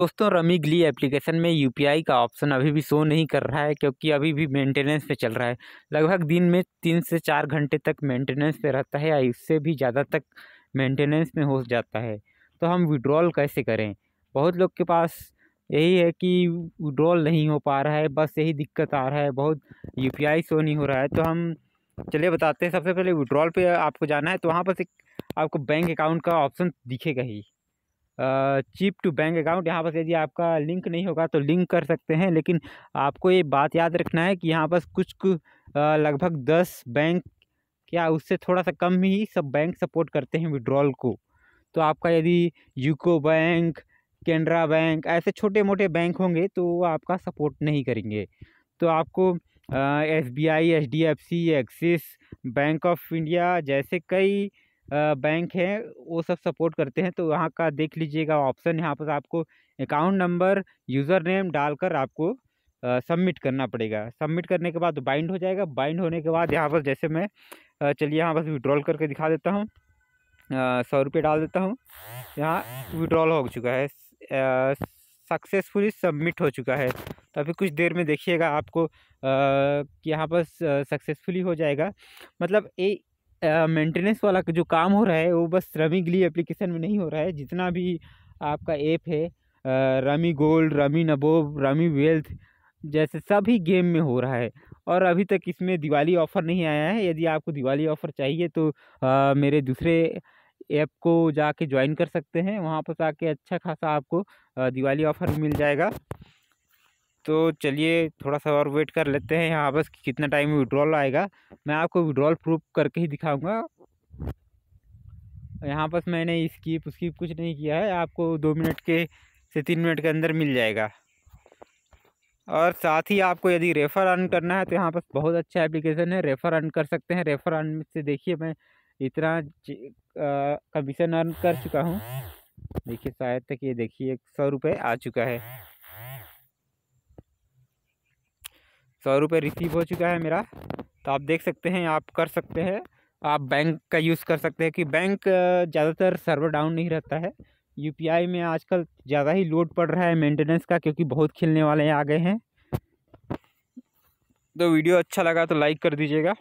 दोस्तों Rummy Glee application में UPI का ऑप्शन अभी भी शो नहीं कर रहा है क्योंकि अभी भी मेंटेनेंस पे चल रहा है लगभग दिन में तीन से चार घंटे तक मेंटेनेंस पे रहता है या इससे भी ज़्यादा तक मेंटेनेंस में हो जाता है तो हम विड्रॉल कैसे करें बहुत लोग के पास यही है कि विड्रॉल नहीं हो पा रहा है बस यही दिक्कत आ रहा है बहुत यू शो नहीं हो रहा है तो हम चलिए बताते हैं सबसे पहले विड्रॉल पर आपको जाना है तो वहाँ पर आपको बैंक अकाउंट का ऑप्शन दिखेगा ही चिप टू बैंक अकाउंट यहाँ पर यदि आपका लिंक नहीं होगा तो लिंक कर सकते हैं लेकिन आपको ये बात याद रखना है कि यहाँ पर कुछ लगभग दस बैंक या उससे थोड़ा सा कम ही सब बैंक सपोर्ट करते हैं विड्रॉल को तो आपका यदि यूको बैंक केनरा बैंक ऐसे छोटे मोटे बैंक होंगे तो वो आपका सपोर्ट नहीं करेंगे तो आपको S B I H D F C Axis Bank of India जैसे कई बैंक हैं वो सब सपोर्ट करते हैं तो वहाँ का देख लीजिएगा ऑप्शन यहाँ पर आपको अकाउंट नंबर यूज़र नेम डालकर आपको सबमिट करना पड़ेगा सबमिट करने के बाद बाइंड हो जाएगा बाइंड होने के बाद यहाँ पर जैसे मैं चलिए यहाँ पर विड्रॉल करके दिखा देता हूँ सौ रुपये डाल देता हूँ यहाँ विड्रॉल हो चुका है सक्सेसफुली सबमिट हो चुका है तो अभी कुछ देर में देखिएगा आपको यहाँ पर सक्सेसफुली हो जाएगा मतलब ये मेंटेनेंस वाला जो काम हो रहा है वो बस रमी ग्ली एप्लीकेशन में नहीं हो रहा है जितना भी आपका ऐप है Rummy Gold Rummy Nabob Rummy Wealth जैसे सभी गेम में हो रहा है और अभी तक इसमें दिवाली ऑफ़र नहीं आया है यदि आपको दिवाली ऑफ़र चाहिए तो आ, मेरे दूसरे ऐप को जाके ज्वाइन कर सकते हैं वहाँ पर जाके अच्छा खासा आपको दिवाली ऑफ़र मिल जाएगा तो चलिए थोड़ा सा और वेट कर लेते हैं यहाँ बस कितना टाइम में विड्रॉल आएगा मैं आपको विड्रॉल प्रूफ करके ही दिखाऊंगा यहाँ बस मैंने इसकी उसकी कुछ नहीं किया है आपको दो मिनट के से तीन मिनट के अंदर मिल जाएगा और साथ ही आपको यदि रेफ़र अर्न करना है तो यहाँ पर बहुत अच्छा एप्लीकेशन है रेफ़र अर्न कर सकते हैं रेफ़र अर्न से देखिए मैं इतना कमीशन अर्न कर चुका हूँ देखिए शायद तक ये देखिए एक सौ रुपये आ चुका है सौ रुपये रिसीव हो चुका है मेरा तो आप देख सकते हैं आप कर सकते हैं आप बैंक का यूज़ कर सकते हैं कि बैंक ज़्यादातर सर्वर डाउन नहीं रहता है यू में आजकल ज़्यादा ही लोड पड़ रहा है मेंटेनेंस का क्योंकि बहुत खेलने वाले आ गए हैं तो वीडियो अच्छा लगा तो लाइक कर दीजिएगा